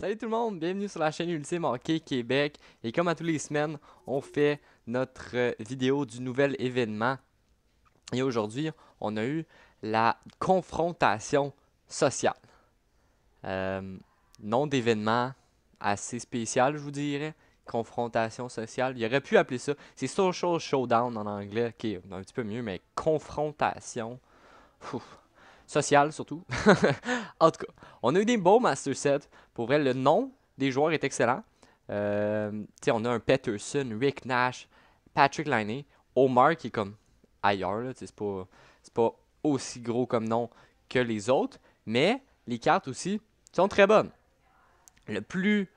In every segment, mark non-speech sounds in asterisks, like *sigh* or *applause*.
Salut tout le monde, bienvenue sur la chaîne Ultime Hockey Québec. Et comme à toutes les semaines, on fait notre euh, vidéo du nouvel événement. Et aujourd'hui, on a eu la confrontation sociale. Euh, nom d'événement assez spécial, je vous dirais confrontation sociale. Il aurait pu appeler ça. C'est social showdown en anglais, qui est un petit peu mieux, mais confrontation social surtout. *laughs* en tout cas, on a eu des beaux Master Sets. Pour vrai, le nom des joueurs est excellent. Euh, on a un Peterson, Rick Nash, Patrick Liney, Omar qui est comme ailleurs. C'est pas, pas aussi gros comme nom que les autres. Mais les cartes aussi sont très bonnes. Le plus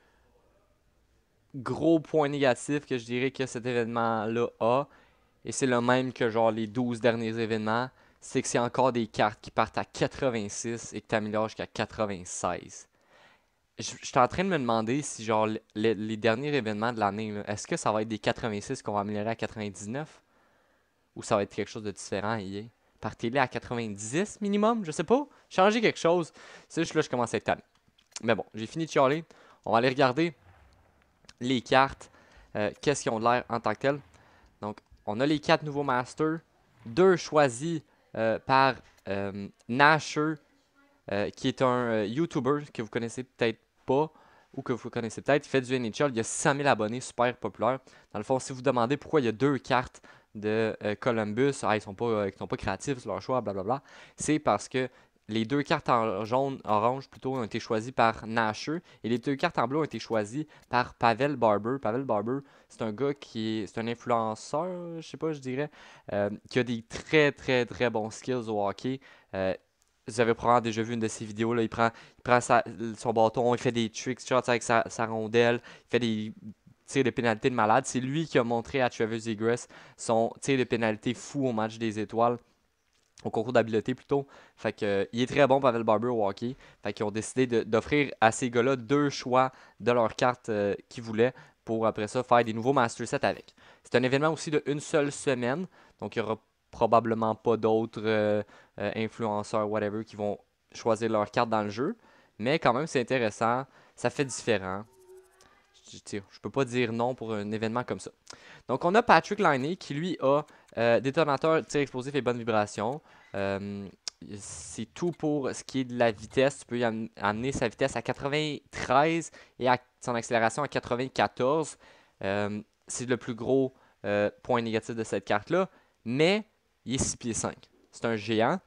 gros point négatif que je dirais que cet événement-là a, et c'est le même que genre les 12 derniers événements, c'est que c'est encore des cartes qui partent à 86 et que tu améliores jusqu'à 96. Je suis en train de me demander si, genre, les, derniers événements de l'année, est-ce que ça va être des 86 qu'on va améliorer à 99 Ou ça va être quelque chose de différent hier Partez-les à 90 minimum, je sais pas. Changez quelque chose. C'est juste là je commence à être Mais bon, j'ai fini de chialer. On va aller regarder les cartes. Euh, qu'est-ce qu'ils ont de l'air en tant que tel. Donc, on a les quatre nouveaux masters. Deux choisis euh, par euh, Nasher, euh, qui est un YouTuber que vous connaissez peut-être pas ou que vous connaissez peut-être, il fait du NHL. Il y a 600 000 abonnés, super populaire. Dans le fond, si vous demandez pourquoi il y a deux cartes de Columbus, ah, ils sont, pas, ils sont pas créatifs, c'est leur choix, blablabla, c'est parce que les deux cartes en jaune, orange plutôt, ont été choisies par Nashu et les deux cartes en bleu ont été choisies par Pavel Barber. Pavel Barber, c'est un gars qui est, un influenceur, je sais pas, je dirais, euh, qui a des très très très bons skills au hockey. Euh, vous avez probablement déjà vu une de ses vidéos, là, il prend, son bâton, il fait des tricks shots avec sa, sa rondelle, il fait des tirs de pénalité de malade. C'est lui qui a montré à Travis Egress son tir de pénalité fou au match des étoiles au concours d'habileté plutôt. Fait que, euh, il est très bon Pavel Barber au hockey. Fait qu'ils ont décidé d'offrir à ces gars-là deux choix de leurs cartes euh, qu'ils voulaient pour après ça faire des nouveaux Master Sets avec. C'est un événement aussi de une seule semaine. Donc il n'y aura probablement pas d'autres euh, influenceurs, whatever, qui vont choisir leurs cartes dans le jeu. Mais quand même, c'est intéressant. Ça fait différent. Je, je peux pas dire non pour un événement comme ça. Donc on a Patrick Liney qui lui a euh, détonateur, tir explosif et bonne vibration. Euh, c'est tout pour ce qui est de la vitesse. Tu peux amener sa vitesse à 93 et son accélération à 94. Euh, c'est le plus gros point négatif de cette carte-là. Mais il est 6 pieds 5. C'est un géant.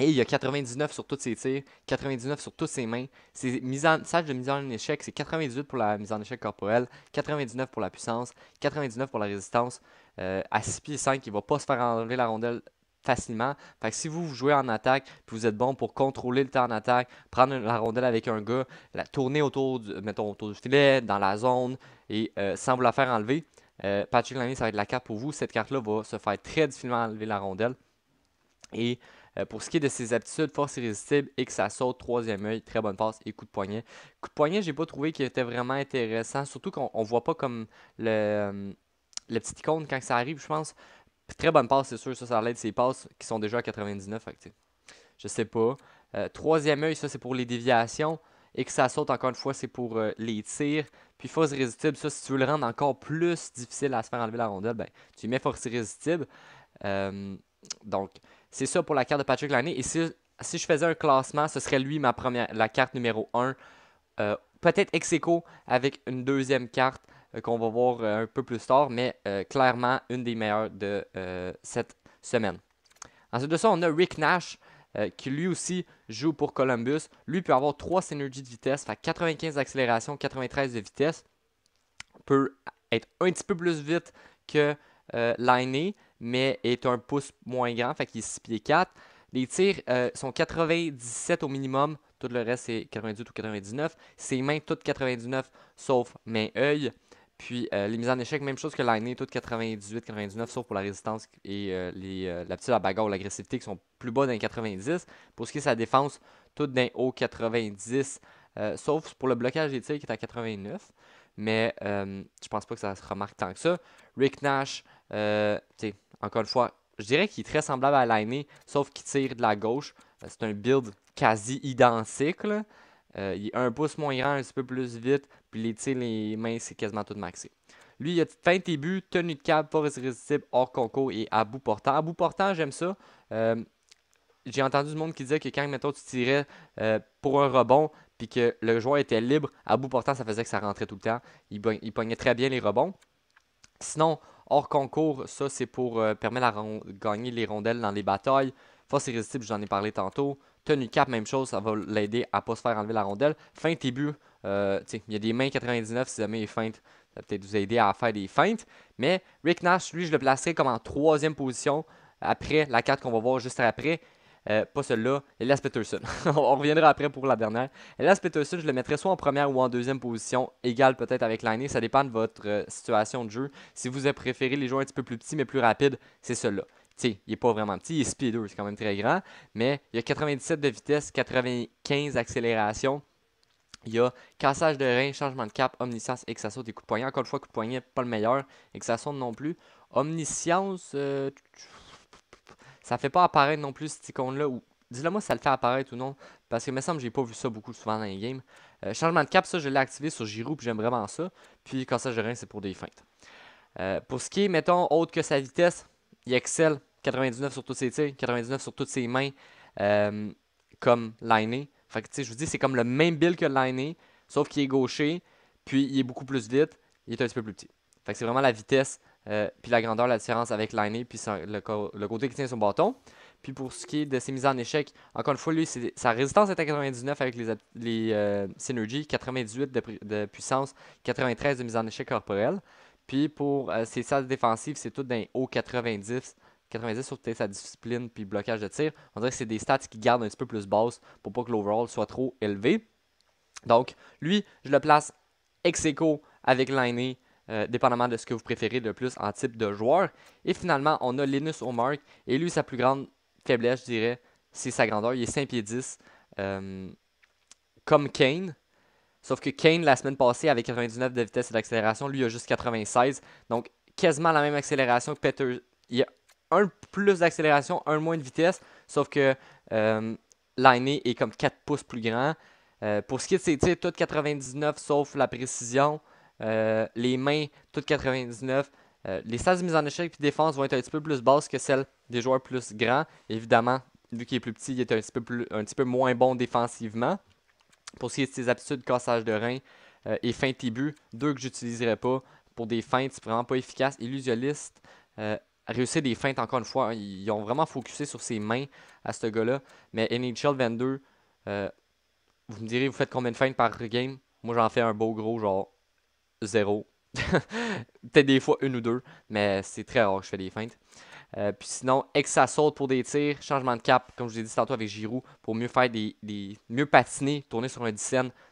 Et il y a 99 sur tous ses tirs, 99 sur toutes ses mains. C'est mises en, de mise en échec, c'est 98 pour la mise en échec corporelle, 99 pour la puissance, 99 pour la résistance. Euh, à 6 pieds 5, il ne va pas se faire enlever la rondelle facilement. Fait que si vous, jouez en attaque, puis vous êtes bon pour contrôler le temps en attaque, prendre la rondelle avec un gars, la tourner autour du, mettons, autour du filet, dans la zone, et euh, sans vous la faire enlever, euh, Patrick Lamy, ça va être la carte pour vous. Cette carte-là va se faire très difficilement enlever la rondelle. Et euh, pour ce qui est de ses aptitudes, force irrésistible et que ça saute, troisième œil, très bonne passe et coup de poignet. Coup de poignet, j'ai pas trouvé qu'il était vraiment intéressant, surtout qu'on ne voit pas comme le, le petit icône quand ça arrive, je pense. Très bonne passe, c'est sûr, ça, ça l'aide ses passes qui sont déjà à 99, fait ne je sais pas. Euh, troisième œil, ça c'est pour les déviations. Et que ça saute, encore une fois, c'est pour euh, les tirs. Puis force irrésistible, ça, si tu veux le rendre encore plus difficile à se faire enlever la rondelle, ben, tu mets force irrésistible. donc, c'est ça pour la carte de Patrick Laine. Et si, je faisais un classement, ce serait lui ma première, la carte numéro 1. Euh, peut-être ex avec une deuxième carte euh, qu'on va voir euh, un peu plus tard, mais clairement une des meilleures de cette semaine. Ensuite de ça, on a Rick Nash. qui lui aussi joue pour Columbus. Lui peut avoir 3 synergies de vitesse, fait 95 d'accélération, 93 de vitesse. Peut être un petit peu plus vite que euh, mais est un pouce moins grand, fait qu'il est 6 pieds 4. Les tirs euh, sont 97 au minimum, tout le reste c'est 98 ou 99. Ses mains, toutes 99, sauf main-œil. Puis euh, les mises en échec, même chose que l'année, toutes 98, 99, sauf pour la résistance et euh, les, la petite bagarre ou l'agressivité qui sont plus bas d'un 90. Pour ce qui est sa défense, toutes d'un haut 90, sauf pour le blocage des tirs qui est à 89. Mais je pense pas que ça se remarque tant que ça. Rick Nash, euh, encore une fois, je dirais qu'il est très semblable à Lainé, sauf qu'il tire de la gauche. Euh, c'est un build quasi identique. Euh, il est un pouce moins grand, un petit peu plus vite, puis les tire les mains, c'est quasiment tout maxé. Lui, il a fin début tenue de câble, force irrésistible, hors concours et à bout portant. À bout portant, j'aime ça. Euh, j'ai entendu du monde qui disait que quand, mettons, tu tirais pour un rebond, puis que le joueur était libre, à bout portant, ça faisait que ça rentrait tout le temps. Il, il pognait très bien les rebonds. Sinon, Hors concours, ça c'est pour euh, permettre de gagner les rondelles dans les batailles. Force irrésistible, j'en ai parlé tantôt. Tenue cap, même chose, ça va l'aider à ne pas se faire enlever la rondelle. Feinte et euh, but, il y a des mains 99 si jamais il feinte. Ça va peut-être vous aider à faire des feintes. Mais Rick Nash, lui, je le placerai comme en troisième position après la carte qu'on va voir juste après. Euh, pas celle-là, Elias Peterson. *laughs* on reviendra après pour la dernière. Elias Peterson, je le mettrais soit en première ou en deuxième position, Égal peut-être avec l'année. Ça dépend de votre euh, situation de jeu. Si vous avez préféré les joueurs un petit peu plus petits mais plus rapides, c'est celui là sais, il n'est pas vraiment petit, il est speeder, c'est quand même très grand, mais il y a 97 de vitesse, 95 accélération. Il y a cassage de rein, changement de cap, omniscience, saute des coups de poignet. Encore une fois, coup de poignet, pas le meilleur. et que ça saute non plus. Omniscience, euh, ça fait pas apparaître non plus cette icône-là. Ou... Dis-le moi si ça le fait apparaître ou non. Parce que il me semble que j'ai pas vu ça beaucoup souvent dans les games. Euh, changement de cap, ça je l'ai activé sur Giroud, puis j'aime vraiment ça. Puis quand ça je rien, c'est pour des feintes. Euh, pour ce qui est, mettons, autre que sa vitesse, il excelle. 99 sur toutes ses tirs, 99 sur toutes ses mains, euh, comme Liney. Fait tu sais, je vous dis, c'est comme le même build que Liney, sauf qu'il est gaucher, puis il est beaucoup plus vite, il est un petit peu plus petit. Fait c'est vraiment la vitesse euh, puis la grandeur, la différence avec Liney, puis le, côté qui tient son bâton. Puis pour ce qui est de ses mises en échec, encore une fois, lui, sa résistance est à 99 avec les, euh, synergies Synergy, 98 de, puissance, 93 de mise en échec corporelle. Puis pour euh, ses stats défensives, c'est tout d'un haut 90. 90 sur sa discipline puis blocage de tir. On dirait que c'est des stats qui gardent un petit peu plus basse pour pas que l'overall soit trop élevé. Donc, lui, je le place ex avec Liney euh, dépendamment de ce que vous préférez de plus en type de joueur. Et finalement, on a Linus Omark, et lui, sa plus grande faiblesse, je dirais, c'est sa grandeur. Il est 5 pieds 10, euh, comme Kane. Sauf que Kane, la semaine passée, avait 99 de vitesse et d'accélération, lui il a juste 96. Donc, quasiment la même accélération que Peter. Il y a un plus d'accélération, un moins de vitesse. Sauf que euh, est comme 4 pouces plus grand. Euh, pour ce qui est de ses tirs, tout 99 sauf la précision. Euh, les mains, toutes 99. Euh, les stats de mise en échec et défense vont être un petit peu plus basses que celles des joueurs plus grands. Évidemment, vu qu'il est plus petit, il est un petit peu, un petit peu moins bon défensivement. Pour ce qui est de ses aptitudes cassage de rein euh, et feinte et but, deux que j'utiliserai pas. Pour des feintes, c'est vraiment pas efficace. Illusionniste, réussir des feintes encore une fois. Hein, ils ont vraiment focusé sur ses mains à ce gars-là. Mais NHL 22, vous me direz, vous faites combien de feintes par game Moi, j'en fais un beau gros, genre zéro. *laughs* Peut-être des fois une ou deux, mais c'est très rare que je fais des feintes. Euh, puis sinon, ex saute pour des tirs, changement de cap, comme je vous ai dit tantôt avec Giroud, pour mieux faire des, mieux patiner, tourner sur un 10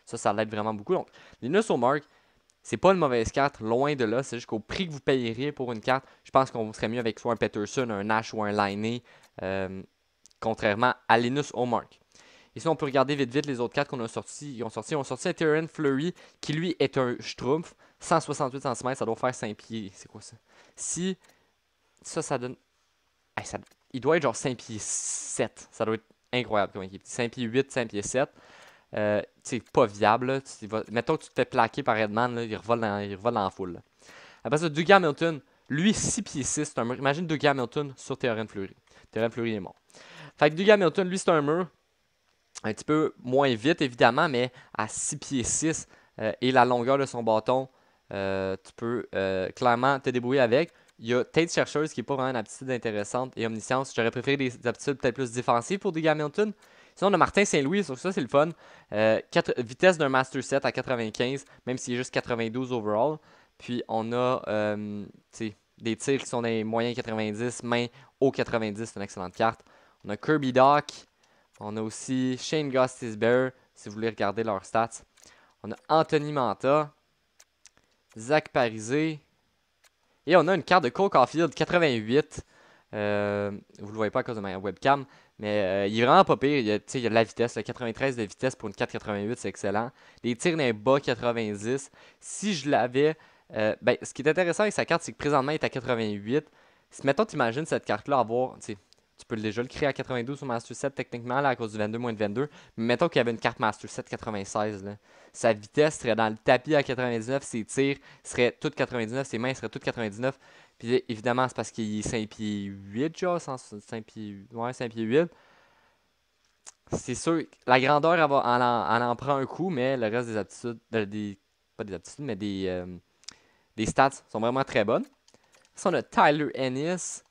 ça, ça l'aide vraiment beaucoup. Donc, Linus Mark, c'est pas une mauvaise carte, loin de là, c'est juste qu'au prix que vous payeriez pour une carte, je pense qu'on serait mieux avec soit un Peterson, un Nash ou un Liney, euh, contrairement à Linus Omark. Ici, on peut regarder vite vite les autres cartes qu'on a sortis, Ils ont sorti, sorti un Terran Fleury qui lui est un Schtroumpf. 168 cm, ça doit faire 5 pieds. C'est quoi ça? Si ça, ça donne. Il doit être genre 5 pieds 7. Ça doit être incroyable comme équipe. 5 pieds 8, 5 pieds 7. c'est euh, pas viable. Mettons que tu fais plaquer par Edman, là, il, revole dans... la foule. à Après ça, Dugan Hamilton, lui 6 pieds 6. Un... Imagine De Hamilton sur Terran Fleury. Terran Fleury est mort. Fait que Dugan Hamilton, lui, c'est un mur un petit peu moins vite, évidemment, mais à 6 pieds 6 euh, et la longueur de son bâton, euh, tu peux euh, clairement te débrouiller avec. Il y a Tate Chercheuse qui n'est pas vraiment une aptitude intéressante et omniscience. J'aurais préféré des aptitudes peut-être plus défensives pour des Hamilton. Sinon, on a Martin Saint-Louis, sur ça, c'est le fun. vitesse d'un Master 7 à 95, même s'il est juste 92 overall. Puis on a des tirs qui sont des moyens 90, main au 90, c'est une excellente carte. On a Kirby Doc, on a aussi Shane Bear, si vous voulez regarder leurs stats. On a Anthony Manta, Zach Parisé. Et on a une carte de Cole Caulfield 88. Euh, vous ne le voyez pas à cause de ma webcam, mais euh, il est vraiment pas pire. Il y a, il y a la vitesse, 93 de vitesse pour une 4,88, c'est excellent. Les tirs d'un bas 90. Si je l'avais, euh, ben, ce qui est intéressant avec sa carte, c'est que présentement, il est à 88. Si, mettons, imagines cette carte-là avoir, tu peux déjà le créer à 92 sur Master 7 techniquement à cause du 22 22. Mais mettons qu'il y avait une carte Master 7 96. Sa vitesse serait dans le tapis à 99, ses tirs seraient toutes 99, ses mains seraient toutes 99. Puis évidemment, c'est parce qu'il est 5 pieds 8, genre, 5 ouais, 5 8. C'est sûr, la grandeur, elle, en, prend un coup, mais le reste des aptitudes, euh, pas des aptitudes, mais des, euh, des stats sont vraiment très bonnes. Ça, on a Tyler Ennis,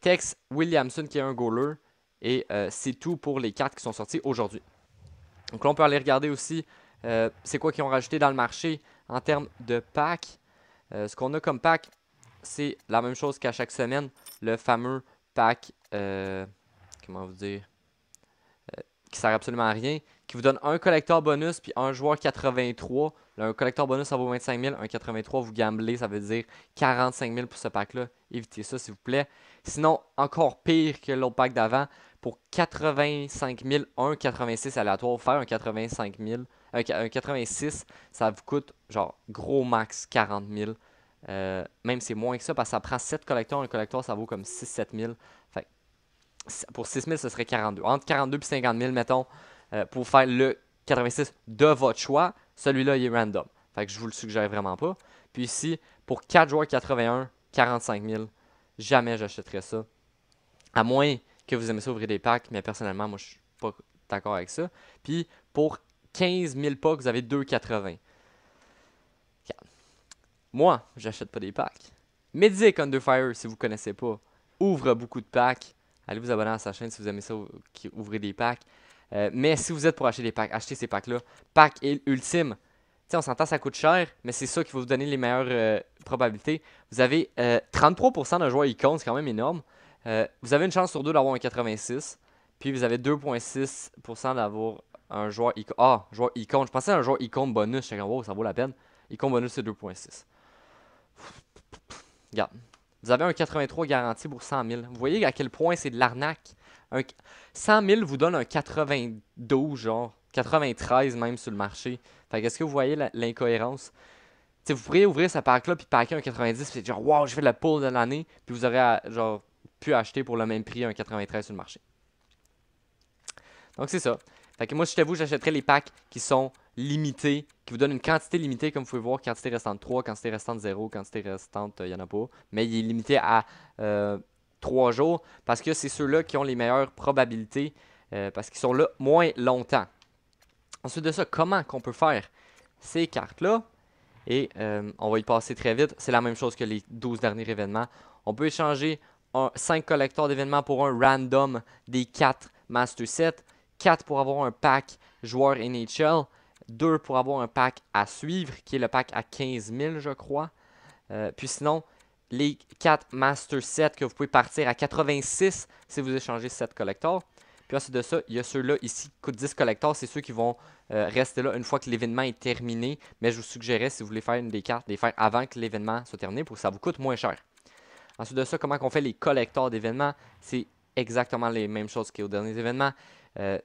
Tex Williamson qui est un goaler. Et euh, c'est tout pour les cartes qui sont sorties aujourd'hui. Donc là, on peut aller regarder aussi euh, c'est quoi qu'ils ont rajouté dans le marché en termes de pack. Euh, ce qu'on a comme pack, c'est la même chose qu'à chaque semaine, le fameux pack, comment vous dire, qui sert absolument à rien, qui vous donne un collecteur bonus puis un joueur 83. un collecteur bonus, ça vaut 25 000. Un 83, vous gamblez, ça veut dire 45 000 pour ce pack-là. Évitez ça, s'il vous plaît. Sinon, encore pire que l'autre pack d'avant, pour 85 000, un 86 aléatoire, faire un 85 000, un, 86, ça vous coûte genre gros max 40 000. Euh, même c'est moins que ça parce que ça prend 7 collecteurs. Un collecteur, ça vaut comme 6-7 000. Pour 6 000, ce serait 42. Entre 42 et 50 000, mettons, euh, pour faire le 86 de votre choix, celui-là, il est random. Fait que je vous le suggère vraiment pas. Puis ici, pour 4 joueurs 81, 45 000, jamais j'achèterais ça. À moins que vous aimez ça ouvrir des packs, mais personnellement, moi, je suis pas d'accord avec ça. Puis pour 15 000 packs, vous avez 2,80. Moi, j'achète pas des packs. Medic fire, si vous connaissez pas, ouvre beaucoup de packs. Allez vous abonner à sa chaîne si vous aimez ça, qui ouvrez des packs. Euh, mais si vous êtes pour acheter des packs, achetez ces packs-là. Pack ultime. tiens on s'entend, ça coûte cher, mais c'est ça qui va vous donner les meilleures euh, probabilités. Vous avez 33% euh, de joueurs icônes, c'est quand même énorme. vous avez une chance sur deux d'avoir un 86. Puis vous avez 2,6% d'avoir un joueur icône. Ah, joueur icône. Je pensais à un joueur icône bonus. Je suis ça vaut la peine. Icône bonus, c'est 2,6. Regarde. Vous avez un 83 garanti pour 100 000. Vous voyez à quel point c'est de l'arnaque. 100 000 vous donne un 92, genre 93 même sur le marché. Fait qu'est-ce que vous voyez l'incohérence? vous pourriez ouvrir ce pack-là, puis packer un 90, puis genre, wow, je fais la poule de l'année, puis vous aurez genre, pu acheter pour le même prix un 93 sur le marché. Donc, c'est ça. Fait que moi, si j'étais vous, j'achèterais les packs qui sont limité qui vous donne une quantité limitée, comme vous pouvez voir, quantité restante 3, quantité restante 0, quantité restante, il euh, n'y en a pas. Mais il est limité à 3 euh, jours, parce que c'est ceux-là qui ont les meilleures probabilités, euh, parce qu'ils sont là moins longtemps. Ensuite de ça, comment qu'on peut faire ces cartes-là Et on va y passer très vite, c'est la même chose que les 12 derniers événements. On peut échanger un, 5 collecteurs d'événements pour un random des 4 Master set, 4 pour avoir un pack joueur NHL, 2 pour avoir un pack à suivre, qui est le pack à 15 000, je crois. Euh, puis sinon, les 4 Master Sets que vous pouvez partir à 86 si vous échangez 7 collecteurs. Puis ensuite de ça, il y a ceux-là ici, coûtent qui 10 collecteurs. c'est ceux qui vont euh, rester là une fois que l'événement est terminé. Mais je vous suggérais, si vous voulez faire une des cartes, de les faire avant que l'événement soit terminé pour que ça vous coûte moins cher. Ensuite de ça, comment on fait les collecteurs d'événements C'est exactement les mêmes choses qu'aux derniers événements. Euh,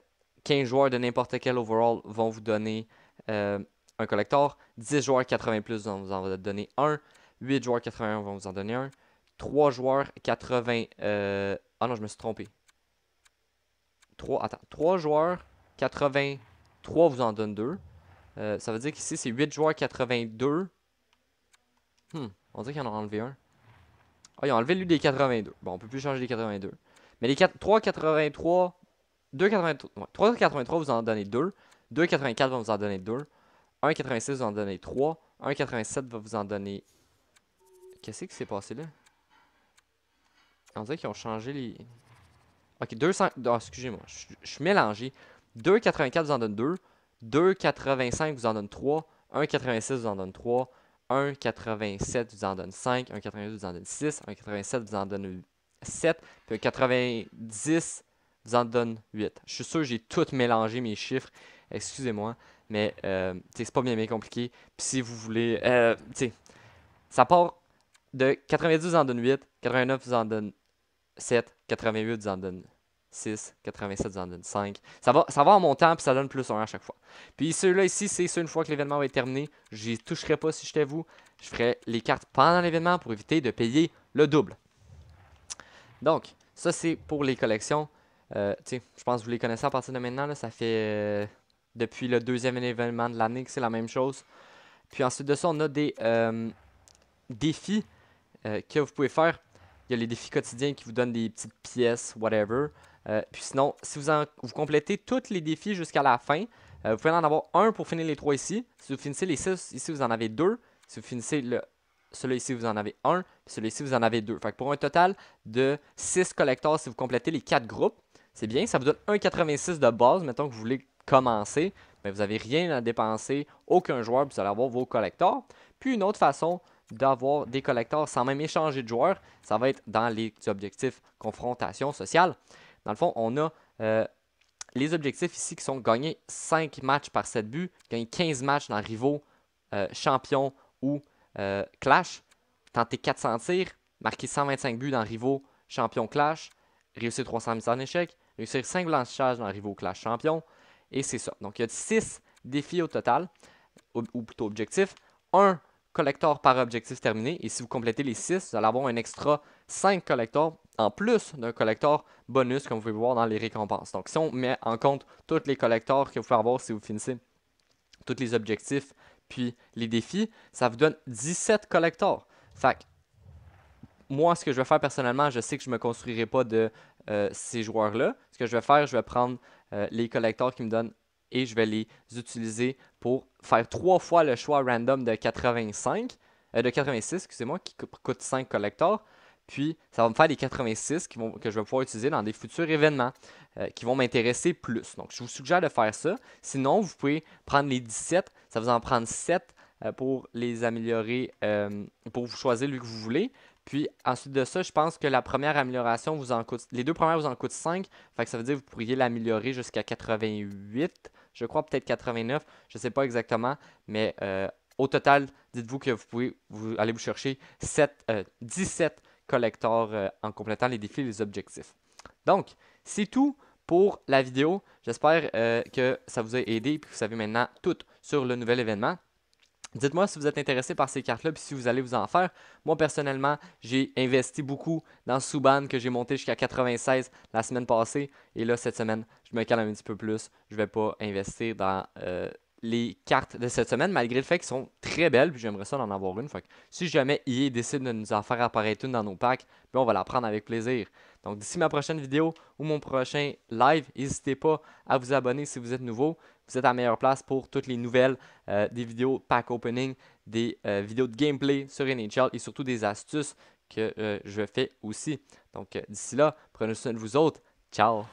15 joueurs de n'importe quel overall vont vous donner euh, un collector. 10 joueurs 80 plus vont vous en donner un. 8 joueurs 81 vont vous en donner un. 3 joueurs 80. Ah non, je me suis trompé. 3, attends, 3 joueurs 83 vous en donnent 2. Euh, ça veut dire qu'ici, c'est 8 joueurs 82. Hmm, on dirait qu'ils en ont enlevé un. Ah, ils ont enlevé lui des 82. Bon, on peut plus changer les 82. Mais les 3 83 2,83, 3,83 vous en donnez 2, 2,84 va vous en donner 2, 1,86 vous en donnez 3, 1,87 va vous en donner... Qu'est-ce qui s'est passé là? On dirait qu'ils ont changé les... Ok, 200... excusez-moi, je suis mélangé. 2,84 vous en donne 2, 2,85 vous en donne 3, 1,86 vous en donne 3, 1,87 vous en donne 5, 1,82 vous en donne 6, 1,87 vous en donne 7, puis 90 vous en donne 8. Je suis sûr j'ai tout mélangé mes chiffres. Excusez-moi. Mais euh, c'est pas bien, bien compliqué. Puis si vous voulez. Euh, ça part de 92 vous en donne 8, 89 vous en donne 7, 88 vous en donne 6, 87 vous en donne 5. Ça va, ça va en montant, puis ça donne plus 1 à chaque fois. Puis ceux-là ici, c'est ceux une fois que l'événement va être terminé. J'y toucherai pas si j'étais vous. Je ferai les cartes pendant l'événement pour éviter de payer le double. Donc, ça c'est pour les collections. Euh, je pense que vous les connaissez à partir de maintenant. ça fait euh, depuis le deuxième événement de l'année que c'est la même chose. Puis ensuite de ça, on a des euh, défis que vous pouvez faire. Il y a les défis quotidiens qui vous donnent des petites pièces, whatever. puis sinon, si vous, vous complétez tous les défis jusqu'à la fin, vous pouvez en avoir un pour finir les trois ici. Si vous finissez les six, ici vous en avez deux. Si vous finissez le, celui ci vous en avez un, puis celui ci vous en avez deux. Fait pour un total de six collecteurs si vous complétez les quatre groupes c'est bien. Ça vous donne 1,86 de base. Mettons que vous voulez commencer, mais vous n'avez rien à dépenser, aucun joueur, vous allez avoir vos collecteurs. Puis une autre façon d'avoir des collecteurs sans même échanger de joueurs, ça va être dans les objectifs confrontation sociale. Dans le fond, on a euh, les objectifs ici qui sont gagner 5 matchs par 7 buts, gagner 15 matchs dans rivaux, euh, Champion ou euh, clash, tenter 400 tirs, marquer 125 buts dans rivaux, champion clash, réussir 300 mises en échec, réussir 5 blanchissages dans au Clash Champion. Et c'est ça. Donc, il y a 6 défis au total, ou, plutôt objectifs. Un collector par objectif terminé. Et si vous complétez les 6, vous allez avoir un extra 5 collectors en plus d'un collector bonus, comme vous pouvez voir dans les récompenses. Donc, si on met en compte tous les collectors que vous pouvez avoir si vous finissez tous les objectifs, puis les défis, ça vous donne 17 collectors. Fait moi, ce que je vais faire personnellement, je sais que je ne me construirai pas de euh, ces joueurs-là. Ce que je vais faire, je vais prendre euh, les collecteurs qui me donnent et je vais les utiliser pour faire trois fois le choix random de 85, euh, de 86, excusez-moi, qui coûte 5 collecteurs. Puis, ça va me faire les 86 qui vont, que je vais pouvoir utiliser dans des futurs événements qui vont m'intéresser plus. Donc, je vous suggère de faire ça. Sinon, vous pouvez prendre les 17. Ça vous en prendre 7 pour les améliorer, pour vous choisir lui que vous voulez. Puis ensuite de ça, je pense que la première amélioration vous en coûte. Les deux premières vous en coûtent 5. Fait que ça veut dire que vous pourriez l'améliorer jusqu'à 88. Je crois peut-être 89. Je ne sais pas exactement. Mais euh, au total, dites-vous que vous pouvez vous, allez vous chercher 17 euh, collecteurs euh, en complétant les défis et les objectifs. Donc, c'est tout pour la vidéo. J'espère que ça vous a aidé et que vous savez maintenant tout sur le nouvel événement. Dites-moi si vous êtes intéressé par ces cartes-là, puis si vous allez vous en faire. Moi, personnellement, j'ai investi beaucoup dans Suban, que j'ai monté jusqu'à 96 la semaine passée. Et là, cette semaine, je me calme un petit peu plus. Je ne vais pas investir dans euh, les cartes de cette semaine, malgré le fait qu'elles sont très belles, puis j'aimerais ça d'en avoir une. si jamais IE décide de nous en faire apparaître une dans nos packs, puis ben, on va la prendre avec plaisir. Donc, d'ici ma prochaine vidéo ou mon prochain live, n'hésitez pas à vous abonner si vous êtes nouveau vous êtes à la meilleure place pour toutes les nouvelles, euh, des vidéos pack opening, des euh, vidéos de gameplay sur NHL et surtout des astuces que euh, je fais aussi. Donc d'ici là, prenez soin de vous autres. Ciao!